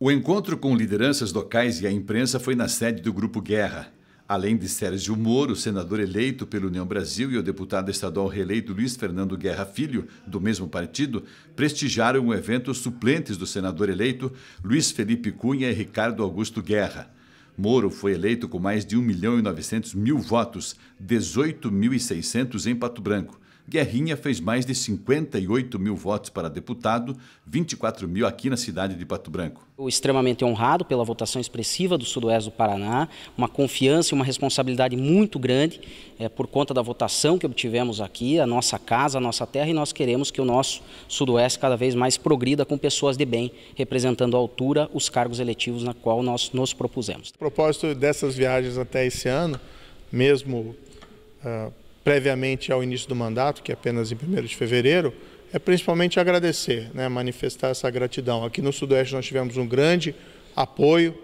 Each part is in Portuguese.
O encontro com lideranças locais e a imprensa foi na sede do Grupo Guerra. Além de Sérgio Moro, senador eleito pela União Brasil, e o deputado estadual reeleito Luiz Fernando Guerra Filho, do mesmo partido, prestigiaram o evento suplentes do senador eleito Luiz Felipe Cunha e Ricardo Augusto Guerra. Moro foi eleito com mais de 1 milhão e 900 mil votos, 18.600 em Pato Branco. Guerrinha fez mais de 58 mil votos para deputado, 24 mil aqui na cidade de Pato Branco. Eu extremamente honrado pela votação expressiva do sudoeste do Paraná, uma confiança e uma responsabilidade muito grande é, por conta da votação que obtivemos aqui, a nossa casa, a nossa terra, e nós queremos que o nosso sudoeste cada vez mais progrida com pessoas de bem, representando à altura os cargos eletivos na qual nós nos propusemos. O propósito dessas viagens até esse ano, mesmo... Uh previamente ao início do mandato, que é apenas em 1 de fevereiro, é principalmente agradecer, né, manifestar essa gratidão. Aqui no Sudoeste nós tivemos um grande apoio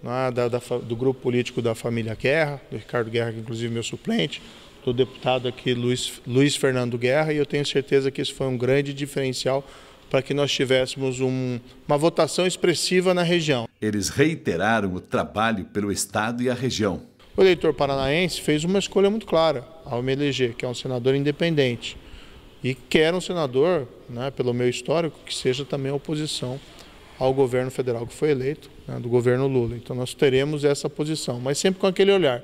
né, da, da, do grupo político da família Guerra, do Ricardo Guerra, que inclusive é meu suplente, do deputado aqui Luiz, Luiz Fernando Guerra, e eu tenho certeza que isso foi um grande diferencial para que nós tivéssemos um, uma votação expressiva na região. Eles reiteraram o trabalho pelo Estado e a região. O eleitor paranaense fez uma escolha muito clara ao me eleger, que é um senador independente. E quer um senador, né, pelo meu histórico, que seja também oposição ao governo federal que foi eleito, né, do governo Lula. Então nós teremos essa posição, mas sempre com aquele olhar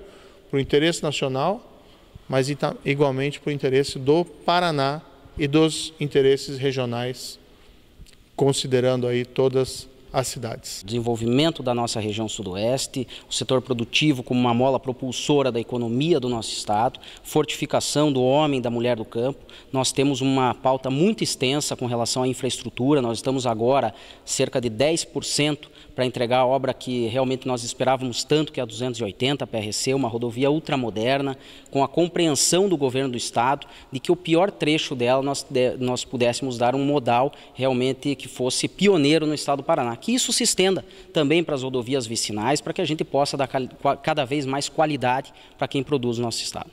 para o interesse nacional, mas igualmente para o interesse do Paraná e dos interesses regionais, considerando aí todas as as cidades. Desenvolvimento da nossa região sudoeste, o setor produtivo como uma mola propulsora da economia do nosso estado, fortificação do homem e da mulher do campo. Nós temos uma pauta muito extensa com relação à infraestrutura, nós estamos agora cerca de 10% para entregar a obra que realmente nós esperávamos tanto, que é a 280 PRC, uma rodovia ultramoderna, com a compreensão do governo do estado de que o pior trecho dela nós, nós pudéssemos dar um modal realmente que fosse pioneiro no estado do Paraná que isso se estenda também para as rodovias vicinais, para que a gente possa dar cada vez mais qualidade para quem produz no nosso estado.